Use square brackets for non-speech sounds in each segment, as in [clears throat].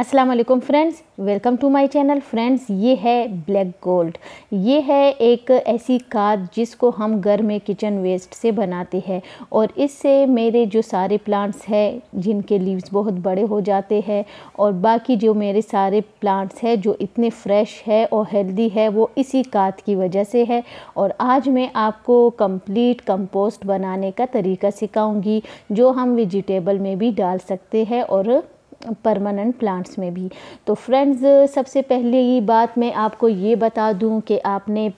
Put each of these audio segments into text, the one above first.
अस्सलाम वालेकुम friends welcome to my channel friends ये है ब्लैक गोल्ड ये है एक ऐसी खाद जिसको हम घर में किचन वेस्ट से बनाते हैं और इससे मेरे जो सारे प्लांट्स हैं जिनके लीव्स बहुत बड़े हो जाते हैं और बाकी जो मेरे सारे प्लांट्स हैं जो इतने फ्रेश है और हेल्दी है वो इसी खाद की वजह से है और आज मैं आपको कम्प्लीट कम्पोस्ट बनाने का तरीका सिखाऊँगी जो हम वेजिटेबल में भी डाल सकते हैं और परमानेंट प्लांट्स में भी तो फ्रेंड्स सबसे पहले ये बात मैं आपको ये बता दूं कि आपने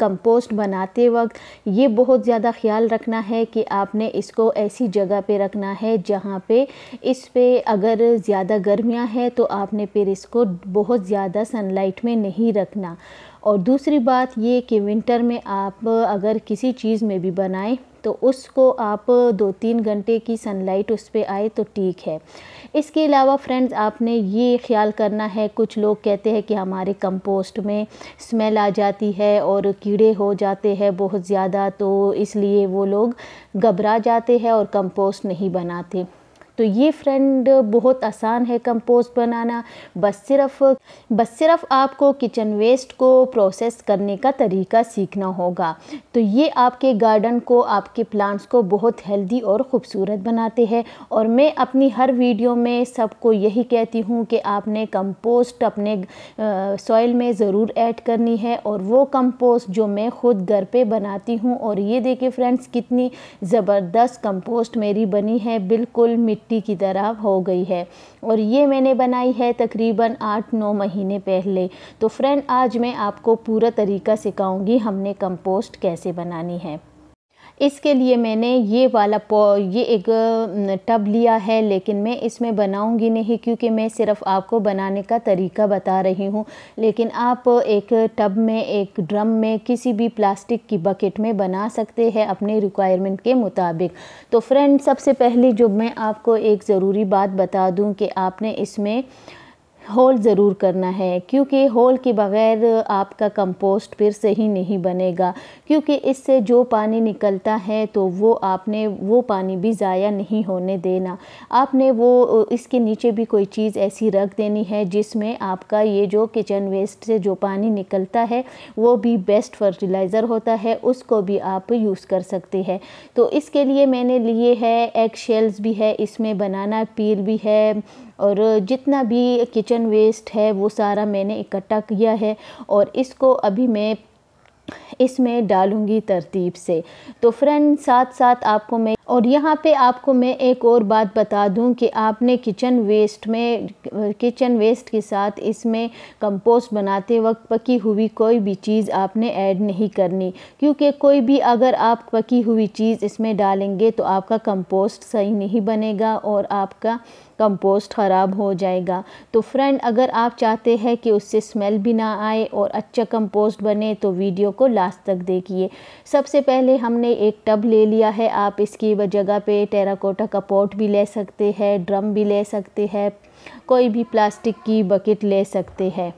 कंपोस्ट बनाते वक्त ये बहुत ज़्यादा ख्याल रखना है कि आपने इसको ऐसी जगह पे रखना है जहाँ पे इस पे अगर ज़्यादा गर्मियाँ हैं तो आपने फिर इसको बहुत ज़्यादा सनलाइट में नहीं रखना और दूसरी बात ये कि विंटर में आप अगर किसी चीज़ में भी बनाएं तो उसको आप दो तीन घंटे की सनलाइट उस पर आए तो ठीक है इसके अलावा फ्रेंड्स आपने ये ख्याल करना है कुछ लोग कहते हैं कि हमारे कंपोस्ट में स्मेल आ जाती है और कीड़े हो जाते हैं बहुत ज़्यादा तो इसलिए वो लोग घबरा जाते हैं और कंपोस्ट नहीं बनाते तो ये फ्रेंड बहुत आसान है कंपोस्ट बनाना बस सिर्फ बस सिर्फ आपको किचन वेस्ट को प्रोसेस करने का तरीका सीखना होगा तो ये आपके गार्डन को आपके प्लांट्स को बहुत हेल्दी और ख़ूबसूरत बनाते हैं और मैं अपनी हर वीडियो में सबको यही कहती हूँ कि आपने कंपोस्ट अपने सॉइल में ज़रूर ऐड करनी है और वो कंपोस्ट जो मैं ख़ुद घर पर बनाती हूँ और ये देखें फ्रेंड्स कितनी ज़बरदस्त कम्पोस्ट मेरी बनी है बिल्कुल मिट्टी मिट्टी की तरह हो गई है और ये मैंने बनाई है तकरीबन आठ नौ महीने पहले तो फ्रेंड आज मैं आपको पूरा तरीका सिखाऊंगी हमने कंपोस्ट कैसे बनानी है इसके लिए मैंने ये वाला ये एक टब लिया है लेकिन मैं इसमें बनाऊंगी नहीं क्योंकि मैं सिर्फ आपको बनाने का तरीका बता रही हूँ लेकिन आप एक टब में एक ड्रम में किसी भी प्लास्टिक की बकेट में बना सकते हैं अपने रिक्वायरमेंट के मुताबिक तो फ्रेंड सबसे पहले जो मैं आपको एक ज़रूरी बात बता दूँ कि आपने इसमें होल ज़रूर करना है क्योंकि होल के बग़ैर आपका कंपोस्ट फिर से ही नहीं बनेगा क्योंकि इससे जो पानी निकलता है तो वो आपने वो पानी भी ज़ाया नहीं होने देना आपने वो इसके नीचे भी कोई चीज़ ऐसी रख देनी है जिसमें आपका ये जो किचन वेस्ट से जो पानी निकलता है वो भी बेस्ट फर्टिलाइज़र होता है उसको भी आप यूज़ कर सकते हैं तो इसके लिए मैंने लिए है एग शेल्स भी है इसमें बनाना पील भी है और जितना भी किचन वेस्ट है वो सारा मैंने इकट्ठा किया है और इसको अभी मैं इसमें डालूँगी तरतीब से तो फ्रेंड साथ साथ आपको मैं और यहाँ पे आपको मैं एक और बात बता दूँ कि आपने किचन वेस्ट में किचन वेस्ट के साथ इसमें कंपोस्ट बनाते वक्त पकी हुई कोई भी चीज़ आपने ऐड नहीं करनी क्योंकि कोई भी अगर आप पकी हुई चीज़ इसमें डालेंगे तो आपका कंपोस्ट सही नहीं बनेगा और आपका कंपोस्ट ख़राब हो जाएगा तो फ्रेंड अगर आप चाहते हैं कि उससे स्मेल भी ना आए और अच्छा कंपोस्ट बने तो वीडियो को लास्ट तक देखिए सबसे पहले हमने एक टब ले लिया है आप इसकी की जगह पे टेराकोटा का पॉट भी ले सकते हैं ड्रम भी ले सकते हैं कोई भी प्लास्टिक की बकेट ले सकते हैं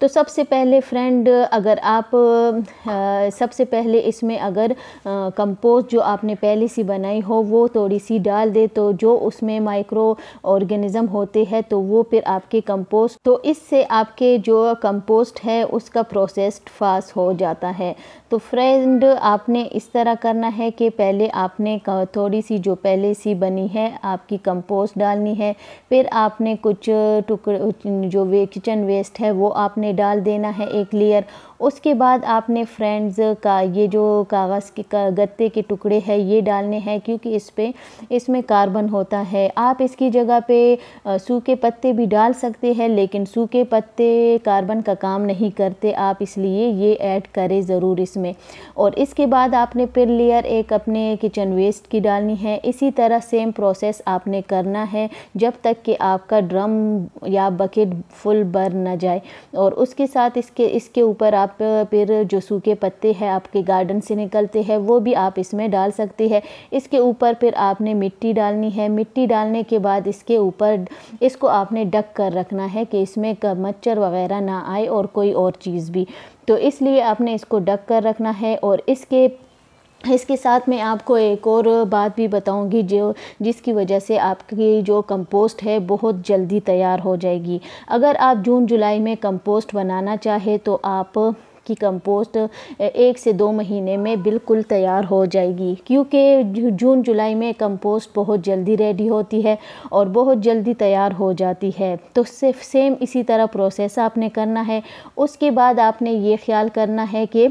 तो सबसे पहले फ्रेंड अगर आप आ, सबसे पहले इसमें अगर कंपोस्ट जो आपने पहले सी बनाई हो वो थोड़ी सी डाल दे तो जो उसमें माइक्रो ऑर्गेनिज़म होते हैं तो वो फिर आपके कंपोस्ट तो इससे आपके जो कंपोस्ट है उसका प्रोसेस फास्ट हो जाता है तो फ्रेंड आपने इस तरह करना है कि पहले आपने थोड़ी सी जो पहले सी बनी है आपकी कंपोस्ट डालनी है फिर आपने कुछ टुकड़े जो वे किचन वेस्ट है वो आपने डाल देना है एक लेयर उसके बाद आपने फ्रेंड्स का ये जो कागज़ के का, गत्ते के टुकड़े हैं ये डालने हैं क्योंकि इस पर इसमें कार्बन होता है आप इसकी जगह पे सूखे पत्ते भी डाल सकते हैं लेकिन सूखे पत्ते कार्बन का काम नहीं करते आप इसलिए ये ऐड करें ज़रूर इसमें और इसके बाद आपने फिर लेयर एक अपने किचन वेस्ट की डालनी है इसी तरह सेम प्रोसेस आपने करना है जब तक कि आपका ड्रम या बकेट फुल बर ना जाए और उसके साथ इसके इसके ऊपर आप आप फिर जो सूखे पत्ते हैं आपके गार्डन से निकलते हैं वो भी आप इसमें डाल सकते हैं इसके ऊपर फिर आपने मिट्टी डालनी है मिट्टी डालने के बाद इसके ऊपर इसको आपने ढक कर रखना है कि इसमें मच्छर वगैरह ना आए और कोई और चीज़ भी तो इसलिए आपने इसको ढक कर रखना है और इसके इसके साथ मैं आपको एक और बात भी बताऊंगी जो जिसकी वजह से आपकी जो कंपोस्ट है बहुत जल्दी तैयार हो जाएगी अगर आप जून जुलाई में कंपोस्ट बनाना चाहे तो आप की कंपोस्ट एक से दो महीने में बिल्कुल तैयार हो जाएगी क्योंकि जून जुलाई में कंपोस्ट बहुत जल्दी रेडी होती है और बहुत जल्दी तैयार हो जाती है तो सिर्फ सेम इसी तरह प्रोसेस आपने करना है उसके बाद आपने ये ख्याल करना है कि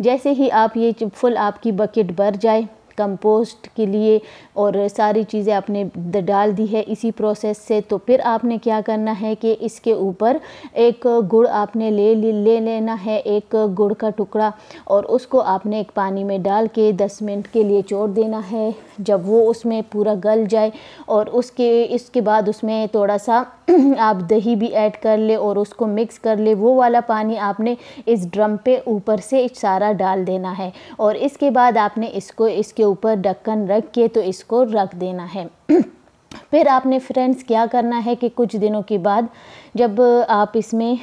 जैसे ही आप ये फुल आपकी बकेट भर जाए कंपोस्ट के लिए और सारी चीज़ें आपने डाल दी है इसी प्रोसेस से तो फिर आपने क्या करना है कि इसके ऊपर एक गुड़ आपने ले ले लेना है एक गुड़ का टुकड़ा और उसको आपने एक पानी में डाल के दस मिनट के लिए छोड़ देना है जब वो उसमें पूरा गल जाए और उसके इसके बाद उसमें थोड़ा सा [clears throat] आप दही भी ऐड कर ले और उसको मिक्स कर ले वो वाला पानी आपने इस ड्रम पे ऊपर से सारा डाल देना है और इसके बाद आपने इसको इसके इसके ऊपर ढक्कन रख के तो इसको रख देना है [clears throat] फिर आपने फ्रेंड्स क्या करना है कि कुछ दिनों के बाद जब आप इसमें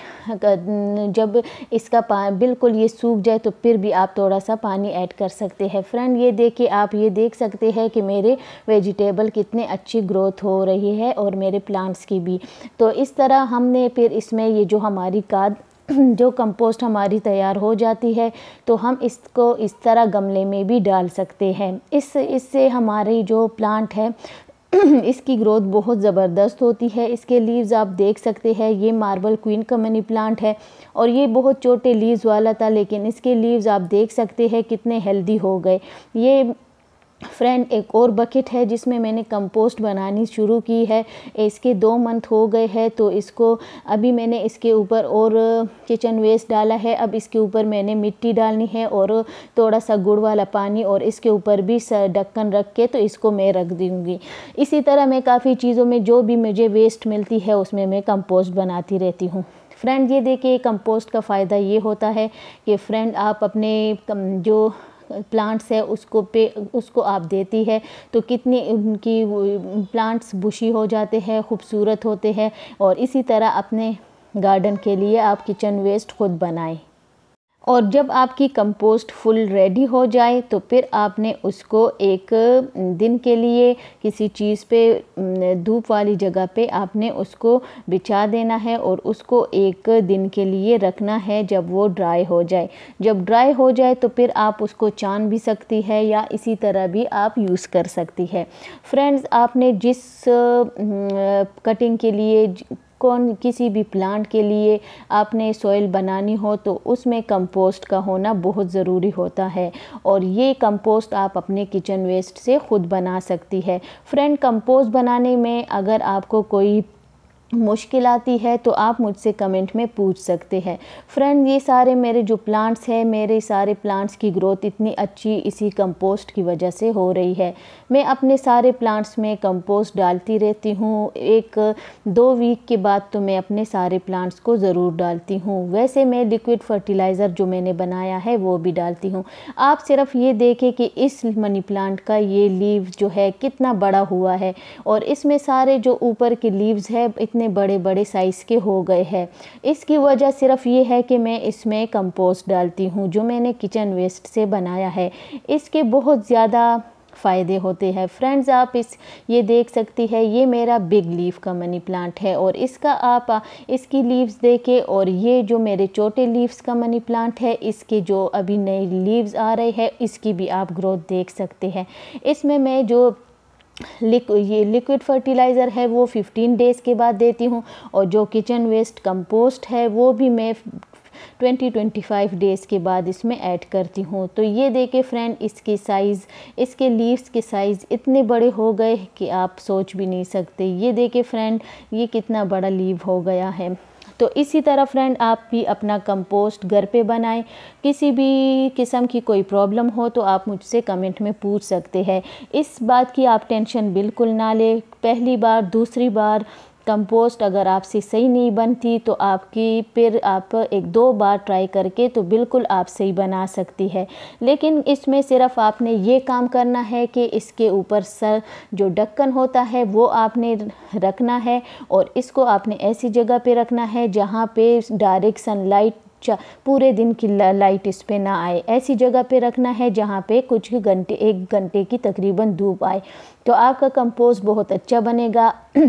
जब इसका बिल्कुल ये सूख जाए तो फिर भी आप थोड़ा सा पानी ऐड कर सकते हैं फ्रेंड ये देखिए आप ये देख सकते हैं कि मेरे वेजिटेबल कितने अच्छी ग्रोथ हो रही है और मेरे प्लांट्स की भी तो इस तरह हमने फिर इसमें ये जो हमारी काद [clears throat] जो कंपोस्ट हमारी तैयार हो जाती है तो हम इसको इस तरह गमले में भी डाल सकते हैं इस इससे हमारी जो प्लांट है [clears throat] इसकी ग्रोथ बहुत ज़बरदस्त होती है इसके लीव्स आप देख सकते हैं ये मार्बल क्वीन का मनी प्लांट है और ये बहुत छोटे लीव्स वाला था लेकिन इसके लीव्स आप देख सकते हैं कितने हेल्दी हो गए ये फ्रेंड एक और बकेट है जिसमें मैंने कंपोस्ट बनानी शुरू की है इसके दो मंथ हो गए हैं तो इसको अभी मैंने इसके ऊपर और किचन वेस्ट डाला है अब इसके ऊपर मैंने मिट्टी डालनी है और थोड़ा सा गुड़ वाला पानी और इसके ऊपर भी ढक्कन रख के तो इसको मैं रख दूँगी इसी तरह मैं काफ़ी चीज़ों में जो भी मुझे वेस्ट मिलती है उसमें मैं कंपोस्ट बनाती रहती हूँ फ्रेंड ये देखिए कंपोस्ट का फ़ायदा ये होता है कि फ्रेंड आप अपने जो प्लांट्स है उसको पे उसको आप देती है तो कितने उनकी प्लांट्स बुशी हो जाते हैं खूबसूरत होते हैं और इसी तरह अपने गार्डन के लिए आप किचन वेस्ट खुद बनाएं और जब आपकी कंपोस्ट फुल रेडी हो जाए तो फिर आपने उसको एक दिन के लिए किसी चीज़ पे धूप वाली जगह पे आपने उसको बिछा देना है और उसको एक दिन के लिए रखना है जब वो ड्राई हो जाए जब ड्राई हो जाए तो फिर आप उसको चान भी सकती है या इसी तरह भी आप यूज़ कर सकती है फ्रेंड्स आपने जिस कटिंग के लिए कौन किसी भी प्लांट के लिए आपने सॉइल बनानी हो तो उसमें कंपोस्ट का होना बहुत ज़रूरी होता है और ये कंपोस्ट आप अपने किचन वेस्ट से ख़ुद बना सकती है फ्रेंड कंपोस्ट बनाने में अगर आपको कोई मुश्किल आती है तो आप मुझसे कमेंट में पूछ सकते हैं फ्रेंड ये सारे मेरे जो प्लांट्स हैं मेरे सारे प्लांट्स की ग्रोथ इतनी अच्छी इसी कंपोस्ट की वजह से हो रही है मैं अपने सारे प्लांट्स में कंपोस्ट डालती रहती हूँ एक दो वीक के बाद तो मैं अपने सारे प्लांट्स को ज़रूर डालती हूँ वैसे मैं लिक्विड फर्टिलाइज़र जो मैंने बनाया है वो भी डालती हूँ आप सिर्फ ये देखें कि इस मनी प्लांट का ये लीव जो है कितना बड़ा हुआ है और इसमें सारे जो ऊपर के लीव्स है इतने इतने बड़े बड़े साइज़ के हो गए हैं इसकी वजह सिर्फ ये है कि मैं इसमें कंपोस्ट डालती हूँ जो मैंने किचन वेस्ट से बनाया है इसके बहुत ज़्यादा फ़ायदे होते हैं फ्रेंड्स आप इस ये देख सकती है ये मेरा बिग लीफ का मनी प्लांट है और इसका आप इसकी लीव्स देखे और ये जो मेरे छोटे लीव्स का मनी प्लांट है इसके जो अभी नए लीव्स आ रहे हैं इसकी भी आप ग्रोथ देख सकते हैं इसमें मैं जो लिक ये लिक्विड फर्टिलाइज़र है वो 15 डेज़ के बाद देती हूँ और जो किचन वेस्ट कंपोस्ट है वो भी मैं 20-25 डेज़ के बाद इसमें ऐड करती हूँ तो ये देखे फ्रेंड इसकी साइज़ इसके लीव्स के साइज़ इतने बड़े हो गए कि आप सोच भी नहीं सकते ये देखे फ्रेंड ये कितना बड़ा लीव हो गया है तो इसी तरह फ्रेंड आप भी अपना कंपोस्ट घर पे बनाएं किसी भी किस्म की कोई प्रॉब्लम हो तो आप मुझसे कमेंट में पूछ सकते हैं इस बात की आप टेंशन बिल्कुल ना लें पहली बार दूसरी बार कंपोस्ट अगर आपसे सही नहीं बनती तो आपकी फिर आप एक दो बार ट्राई करके तो बिल्कुल आप सही बना सकती है लेकिन इसमें सिर्फ आपने ये काम करना है कि इसके ऊपर सर जो ढक्कन होता है वो आपने रखना है और इसको आपने ऐसी जगह पे रखना है जहाँ पे डायरेक्ट सनलाइट पूरे दिन की लाइट इस पर ना आए ऐसी जगह पे रखना है जहाँ पे कुछ घंटे एक घंटे की तकरीबन धूप आए तो आपका कंपोस्ट बहुत अच्छा बनेगा [clears throat]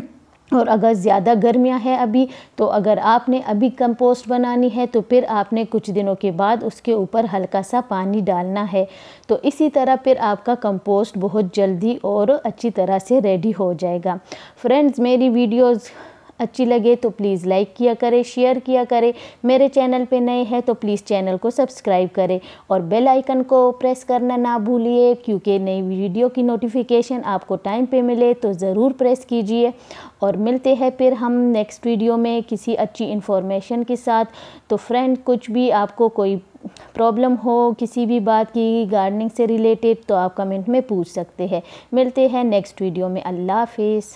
और अगर ज़्यादा गर्मियाँ हैं अभी तो अगर आपने अभी कंपोस्ट बनानी है तो फिर आपने कुछ दिनों के बाद उसके ऊपर हल्का सा पानी डालना है तो इसी तरह फिर आपका कंपोस्ट बहुत जल्दी और अच्छी तरह से रेडी हो जाएगा फ्रेंड्स मेरी वीडियोज़ अच्छी लगे तो प्लीज़ लाइक किया करें शेयर किया करें मेरे चैनल पे नए हैं तो प्लीज़ चैनल को सब्सक्राइब करें और बेल आइकन को प्रेस करना ना भूलिए क्योंकि नई वीडियो की नोटिफिकेशन आपको टाइम पे मिले तो ज़रूर प्रेस कीजिए और मिलते हैं फिर हम नेक्स्ट वीडियो में किसी अच्छी इन्फॉर्मेशन के साथ तो फ्रेंड कुछ भी आपको कोई प्रॉब्लम हो किसी भी बात की गार्डनिंग से रिलेटेड तो आप कमेंट में पूछ सकते हैं मिलते हैं नेक्स्ट वीडियो में अल्लाह हाफिज़